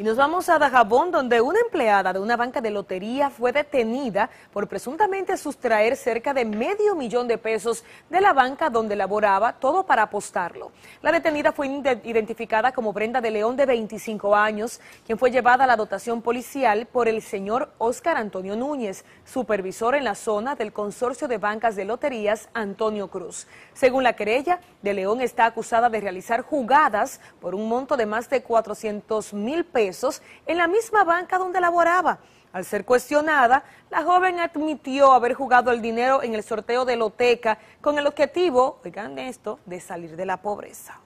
Y nos vamos a Dajabón, donde una empleada de una banca de lotería fue detenida por presuntamente sustraer cerca de medio millón de pesos de la banca donde laboraba, todo para apostarlo. La detenida fue identificada como Brenda de León, de 25 años, quien fue llevada a la dotación policial por el señor Oscar Antonio Núñez, supervisor en la zona del consorcio de bancas de loterías Antonio Cruz. Según la querella, de León está acusada de realizar jugadas por un monto de más de 400 mil pesos en la misma banca donde laboraba. Al ser cuestionada, la joven admitió haber jugado el dinero en el sorteo de Loteca con el objetivo, oigan esto, de salir de la pobreza.